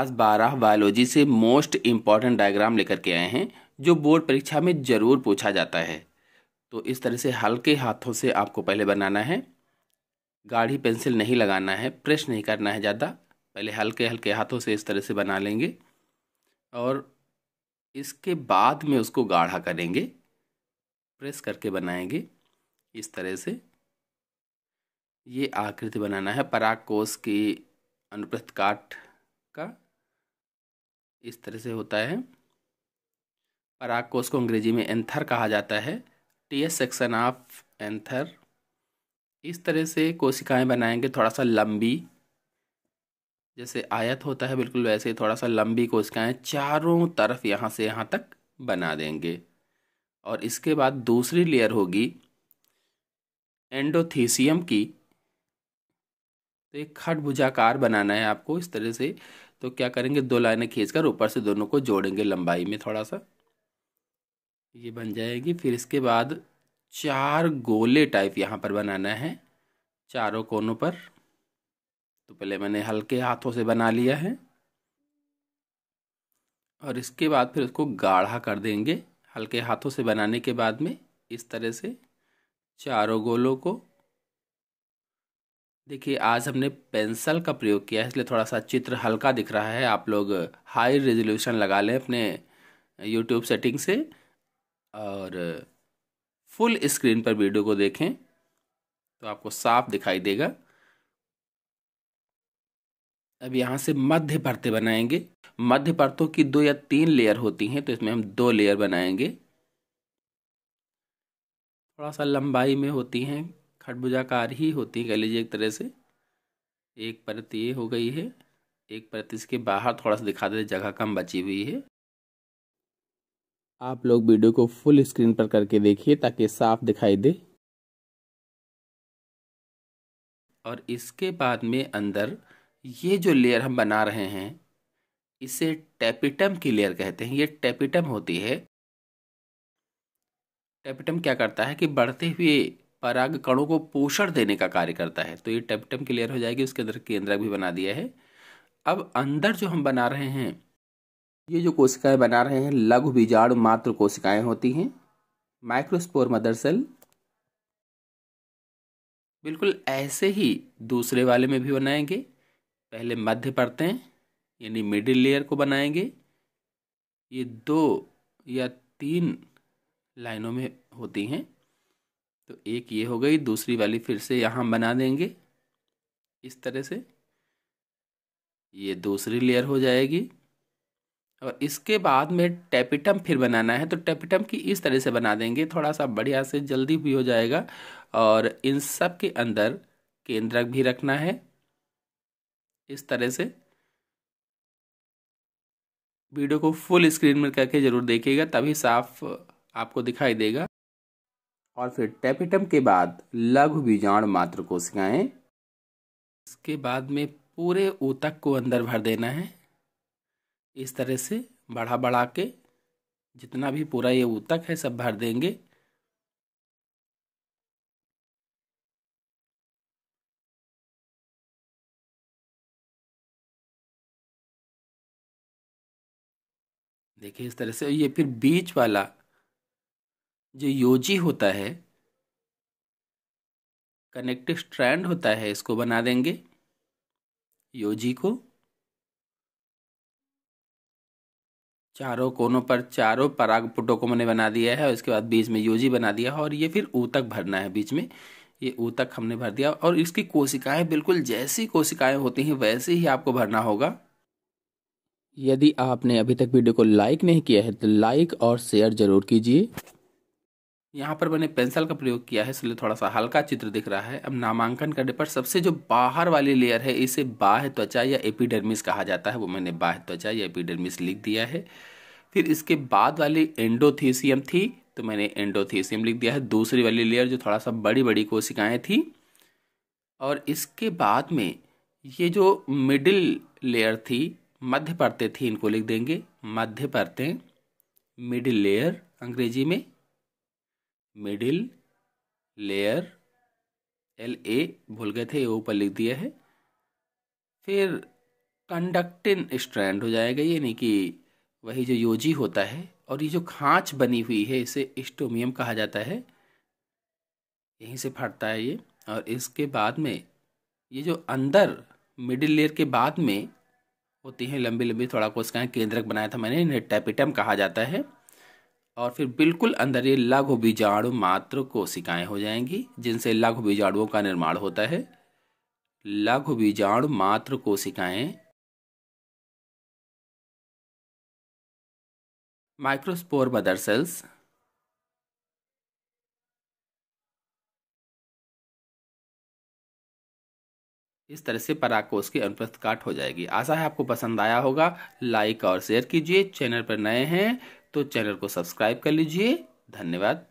आज बारह बायोलॉजी से मोस्ट इम्पॉर्टेंट डायग्राम लेकर के आए हैं जो बोर्ड परीक्षा में ज़रूर पूछा जाता है तो इस तरह से हल्के हाथों से आपको पहले बनाना है गाढ़ी पेंसिल नहीं लगाना है प्रेस नहीं करना है ज़्यादा पहले हल्के हल्के हाथों से इस तरह से बना लेंगे और इसके बाद में उसको गाढ़ा करेंगे प्रेस करके बनाएंगे इस तरह से ये आकृति बनाना है पराग कोष की अनुप्रस्थ काट का इस तरह से होता है पराग कोष को अंग्रेजी में एंथर कहा जाता है T S section of anther इस तरह से कोशिकाएं बनाएंगे थोड़ा सा लंबी जैसे आयत होता है बिल्कुल वैसे थोड़ा सा लंबी कोशिकाएं चारों तरफ यहाँ से यहाँ तक बना देंगे और इसके बाद दूसरी लेयर होगी एंडोथीसियम की तो एक खटभुजाकार बनाना है आपको इस तरह से तो क्या करेंगे दो लाइनें खींचकर ऊपर से दोनों को जोड़ेंगे लंबाई में थोड़ा सा ये बन जाएगी फिर इसके बाद चार गोले टाइप यहाँ पर बनाना है चारों कोनों पर तो पहले मैंने हल्के हाथों से बना लिया है और इसके बाद फिर उसको गाढ़ा कर देंगे हल्के हाथों से बनाने के बाद में इस तरह से चारों गोलों को देखिए आज हमने पेंसिल का प्रयोग किया है इसलिए थोड़ा सा चित्र हल्का दिख रहा है आप लोग हाई रेजोल्यूशन लगा लें अपने यूट्यूब सेटिंग से और फुल स्क्रीन पर वीडियो को देखें तो आपको साफ दिखाई देगा अब यहाँ से मध्य परतें बनाएंगे मध्य परतों की दो या तीन लेयर होती हैं तो इसमें हम दो लेयर बनाएंगे थोड़ा सा लंबाई में होती हैं खटभुजाकार ही होती है कह लीजिए एक तरह से एक परत ये हो गई है एक परत इसके बाहर थोड़ा सा दिखा दे जगह कम बची हुई है आप लोग वीडियो को फुल स्क्रीन पर करके देखिए ताकि साफ दिखाई दे और इसके बाद में अंदर ये जो लेयर हम बना रहे हैं इसे टेपिटम की लेयर कहते हैं ये टेपिटम होती है टैपिटम क्या करता है कि बढ़ते हुए पराग कणों को पोषण देने का कार्य करता है तो ये टेपटम क्लियर हो जाएगी उसके अंदर केंद्रक भी बना दिया है अब अंदर जो हम बना रहे हैं ये जो कोशिकाएं बना रहे हैं लघु बीजाणु मात्र कोशिकाएं होती हैं माइक्रोस्पोर मदर सेल बिल्कुल ऐसे ही दूसरे वाले में भी बनाएंगे पहले मध्य परतें यानी मिडिल लेयर को बनाएंगे ये दो या तीन लाइनों में होती हैं तो एक ये हो गई दूसरी वाली फिर से यहाँ बना देंगे इस तरह से ये दूसरी लेयर हो जाएगी और इसके बाद में टेपिटम फिर बनाना है तो टेपिटम की इस तरह से बना देंगे थोड़ा सा बढ़िया से जल्दी भी हो जाएगा और इन सब के अंदर केंद्रक भी रखना है इस तरह से वीडियो को फुल स्क्रीन में करके ज़रूर देखिएगा तभी साफ आपको दिखाई देगा और फिर टेपिटम के बाद लघु बीजाण मात्र कोशिकाएं इसके बाद में पूरे ऊतक को अंदर भर देना है इस तरह से बढ़ा बढ़ा के जितना भी पूरा ये ऊतक है सब भर देंगे देखिए इस तरह से ये फिर बीच वाला जो योजी होता है कनेक्टिव स्ट्रैंड होता है इसको बना देंगे योजी को चारों कोनों पर चारों परागपुटों को मैंने बना दिया है और इसके बाद बीच में योजी बना दिया है और ये फिर ऊतक भरना है बीच में ये ऊतक हमने भर दिया और इसकी कोशिकाएं बिल्कुल जैसी कोशिकाएं होती हैं वैसे ही आपको भरना होगा यदि आपने अभी तक वीडियो को लाइक नहीं किया है तो लाइक और शेयर जरूर कीजिए यहाँ पर मैंने पेंसिल का प्रयोग किया है इसलिए थोड़ा सा हल्का चित्र दिख रहा है अब नामांकन करने पर सबसे जो बाहर वाली लेयर है इसे बाह त्वचा या एपिडर्मिस कहा जाता है वो मैंने बाह त्वचा या एपिडर्मिस लिख दिया है फिर इसके बाद वाली एंडोथीसियम थी तो मैंने एंडोथीसियम लिख दिया है दूसरी वाली लेयर जो थोड़ा सा बड़ी बड़ी कोशिकाएँ थी और इसके बाद में ये जो मिडिल लेयर थी मध्य परतें थी इनको लिख देंगे मध्य परतें मिडिल लेयर अंग्रेजी में मिडिल लेयर एल ए भूल गए थे ये ऊपर लिख दिया है फिर कंडक्टिन स्ट्रैंड हो जाएगा यानी कि वही जो योजी होता है और ये जो खाँच बनी हुई है इसे स्टोमियम कहा जाता है यहीं से फटता है ये और इसके बाद में ये जो अंदर मिडिल लेयर के बाद में होती हैं लंबी लंबी थोड़ा कोशिकाएं केंद्रक बनाया था मैंने इन्हें टैपिटम कहा जाता है और फिर बिल्कुल अंदर ये लघु बीजाणु मात्र कोशिकाएं हो जाएंगी जिनसे लघु बीजाणुओं का निर्माण होता है लघु बीजाणु मात्र कोशिकाएं माइक्रोस्पोर मदर सेल्स इस तरह से पराकोष की अनुप्रस्थ काट हो जाएगी आशा है आपको पसंद आया होगा लाइक और शेयर कीजिए चैनल पर नए हैं तो चैनल को सब्सक्राइब कर लीजिए धन्यवाद